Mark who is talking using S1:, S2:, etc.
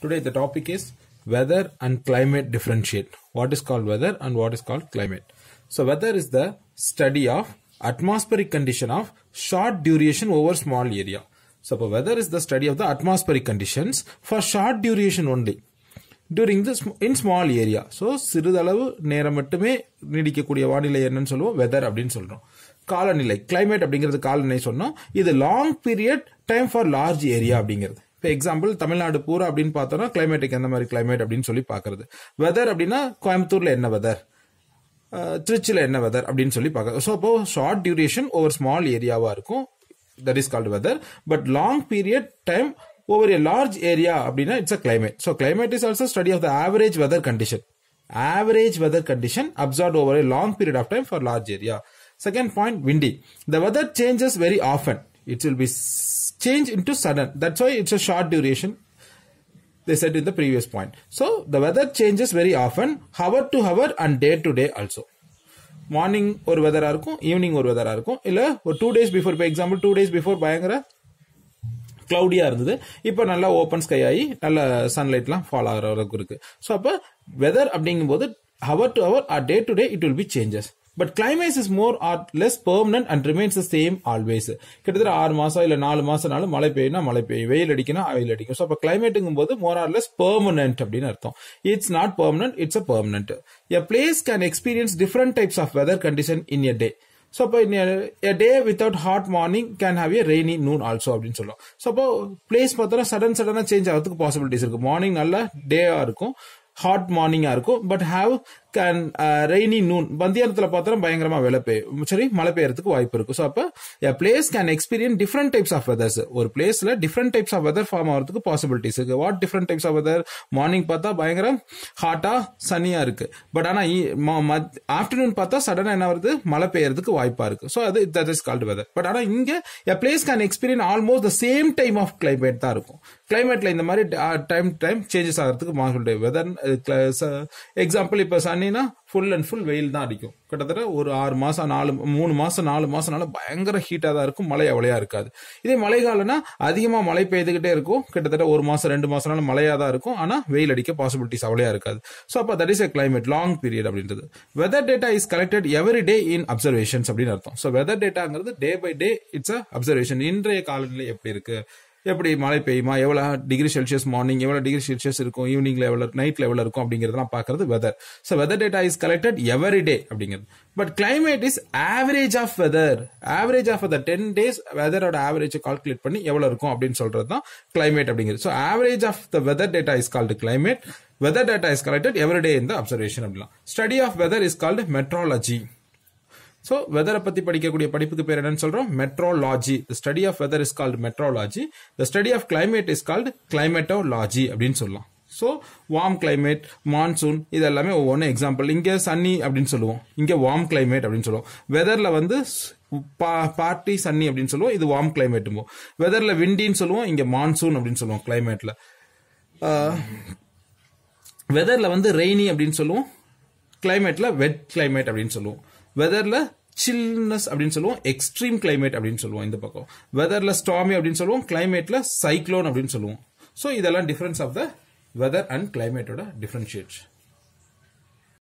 S1: Today the topic is weather and climate differentiate. What is called weather and what is called climate. So weather is the study of atmospheric condition of short duration over small area. So weather is the study of the atmospheric conditions for short duration only. During the in small area so சிறிதளவு நேரம் மட்டுமே நீடிக்கக்கூடிய வானிலை என்னன்னு சொல்லுவோம் weather அப்படின்னு சொல்கிறோம் காலநிலை climate அப்படிங்கிறது காலநிலை சொன்னோம் இது long period time for large area அப்படிங்கிறது இப்போ எக்ஸாம்பிள் தமிழ்நாடு பூரா அப்படின்னு பார்த்தோம்னா கிளைமேட்டுக்கு எந்த மாதிரி கிளைமேட் அப்படின்னு சொல்லி பார்க்கறது வெதர் அப்படின்னா கோயம்புத்தூரில் என்ன வெதர் திருச்சியில் என்ன வெதர் அப்படின்னு சொல்லி பார்க்கறது ஸோ அப்போ ஷார்ட் டியூரேஷன் ஓவர் ஸ்மால் ஏரியாவாக இருக்கும் that is called weather but long period time over a large area அப்படின்னா it's a climate so climate is also study of the average weather condition average weather condition observe over a long period of time for large area second point windy the weather changes very often it will be change into sudden. That's why it's a short duration. They said in the previous point. So the weather changes very often, hour to hour and day to day also. Morning ஒரு வெதராக இருக்கும் evening ஒரு வெதராக இருக்கும் இல்லை ஒரு two days before இப்போ example two days before பயங்கர க்ளவுடியாக இருந்தது இப்போ நல்லா ஓப்பன் ஸ்கை ஆகி நல்ல சன்லைட்லாம் ஃபாலோ ஆகிற அளவுக்கு இருக்குது ஸோ அப்போ வெதர் அப்படிங்கும்போது hour to hour or day to day it will be changes but climates is more or less permanent and remains the same always கிட்டத்தட்ட ஆறு மாசம் இல்ல நாலு மாசம்னாலும் மழை பெய்யும்னா மழை பெய்யும் வெயில் அடிக்கணும் வெயில் அடிக்கும் ஸோ அப்போ கிளைமேட்டுங்கும் போது மோர் ஆர் லெஸ் பெர்மனன்ட் அப்படின்னு அர்த்தம் it's not permanent it's a permanent a place can experience different types of weather condition in a day so அப்போ a day without hot morning can have a rainy noon also அப்படின்னு சொல்லுவோம் so அப்போ place பார்த்தோம்னா sudden சடனாக change ஆகிறதுக்கு possibilities இருக்கு morning நல்லா டேவாக இருக்கும் ஹாட் மார்னிங்காக இருக்கும் but have and rainy noon மத்தியானத்தில் பார்த்தா பயங்கரமா வெலை பெய்யும் சரி மழை பெய்யறதுக்கு வாய்ப்பு இருக்கும் ஸோ அப்போ place can experience different types of weathers ஒரு பிளேஸ்ல different types of weather form ஆகிறதுக்கு பாசிபிலிட்டிஸ் இருக்கு what different types of weather morning பார்த்தா பயங்கரம் ஹாட்டா சனியா இருக்கு பட் ஆனா ஆஃப்டர்நூன் பார்த்தா சடனா என்ன வருது மழை பெய்யறதுக்கு வாய்ப்பா இருக்கு ஸோ அது that is called weather but ஆனா இங்க a place can experience almost the same time of climate தான் இருக்கும் கிளைமேட்ல இந்த மாதிரி டைம் டைம் சேஞ்சஸ் ஆகிறதுக்கு மாறுபடும் வெதர் எக்ஸாம்பிள் இப்போ சன் அன்னைனா ஃபுல் அண்ட் ஃபுல் வெயில் தான் அடிக்கும் கிட்டத்தட்ட ஒரு ஆறு மாதம் நாலு மூணு மாதம் நாலு மாதம்னால பயங்கர ஹீட்டாக தான் இருக்கும் மழை அவ்வளையா இருக்காது இதே மழை காலம்னா அதிகமாக மழை பெய்துகிட்டே இருக்கும் கிட்டத்தட்ட ஒரு மாதம் ரெண்டு மாதம்னால மழையாக தான் இருக்கும் ஆனால் வெயில் அடிக்க பாசிபிலிட்டிஸ் அவ்வளையா இருக்காது ஸோ அப்போ that is a climate long period அப்படின்றது weather data is collected every day in observations அப்படின்னு அர்த்தம் ஸோ வெதர் டேட்டாங்கிறது day by day it's a observation இன்றைய காலநிலை எப்படி இருக்குது எப்படி மழை பெய்யுமா எவ்வளோ டிகிரி செல்சியஸ் மார்னிங் எவ்வளோ டிகிரி செல்சியஸ் இருக்கும் ஈவினிங் லெவலில் நைட் லெவலில் இருக்கும் அப்படிங்கிறதுலாம் பார்க்கறது weather so weather data is collected every day அப்படிங்கிறது but climate is average of weather average of the ten days வெதரோட ஆவரேஜை கால்குலேட் பண்ணி எவ்வளோ இருக்கும் அப்படின்னு சொல்கிறது தான் கிளைமேட் அப்படிங்கிறது so average of the weather data is called climate weather data is collected every day இந்த அப்சர்வேஷன் அப்படிலாம் study of weather is called meteorology so வெதரை பத்தி படிக்கக்கூடிய படிப்புக்கு பேர் என்னன்னு சொல்றோம் meteorology the study of weather is called meteorology the study of climate is called climatology அப்படின்னு சொல்லலாம் ஸோ வார்ம் கிளைமேட் மான்சூன் இது எல்லாமே ஒவ்வொன்றும் எக்ஸாம்பிள் இங்கே சன்னி அப்படின்னு சொல்லுவோம் இங்கே வார்ம் கிளைமேட் அப்படின்னு சொல்லுவோம் வெதரில் வந்து பா பார்ட்டி சன்னி அப்படின்னு சொல்லுவோம் இது வார்ம் கிளைமேட்டும்போம் வெதரில் விண்டின்னு சொல்லுவோம் இங்கே மான்சூன் அப்படின்னு சொல்லுவோம் கிளைமேட்டில் வெதரில் வந்து ரெய்னி அப்படின்னு சொல்லுவோம் கிளைமேட்டில் வெட் கிளைமேட் அப்படின்னு சொல்லுவோம் வெதரில் சில்னஸ் அப்படின்னு சொல்லுவோம் எக்ஸ்ட்ரீம் கிளைமேட் அப்படின்னு சொல்லுவோம் இந்த பக்கம் வெதர்ல ஸ்டாமி அப்படின்னு சொல்லுவோம் கிளைமேட்ல சைக்ளோன் அப்படின்னு சொல்லுவோம் ஸோ இதெல்லாம் difference of the weather and கிளைமேட்டோட டிஃபரன்ஷியேட்